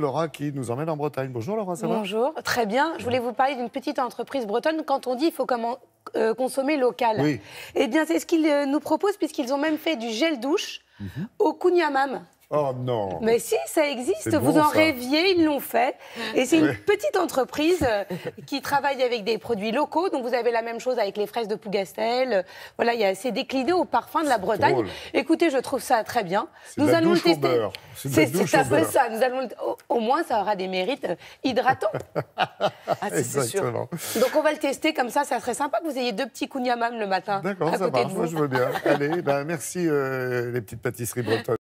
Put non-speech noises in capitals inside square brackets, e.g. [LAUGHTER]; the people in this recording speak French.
Laura qui nous emmène en Bretagne. Bonjour Laura, ça va Bonjour, très bien. Je voulais vous parler d'une petite entreprise bretonne. Quand on dit il faut comment, euh, consommer local, eh bien c'est ce qu'ils euh, nous proposent puisqu'ils ont même fait du gel douche mhm. au Kunyamam. Oh non Mais si, ça existe, vous en rêviez, ils l'ont fait. Et c'est une petite entreprise euh, qui travaille avec des produits locaux, donc vous avez la même chose avec les fraises de Pougastel. Voilà, il c'est décliné au parfum de la Bretagne. Écoutez, je trouve ça très bien. Nous allons le tester. C'est ça. Nous allons au, moins, ça aura des mérites euh, hydratants. [LAUGHS] ah, c'est sûr. Donc on va le tester comme ça, ça serait sympa que vous ayez deux petits kouign le matin. D'accord, ça marche, moi je veux bien. [LAUGHS] Allez, ben, merci euh, les petites pâtisseries bretonnes.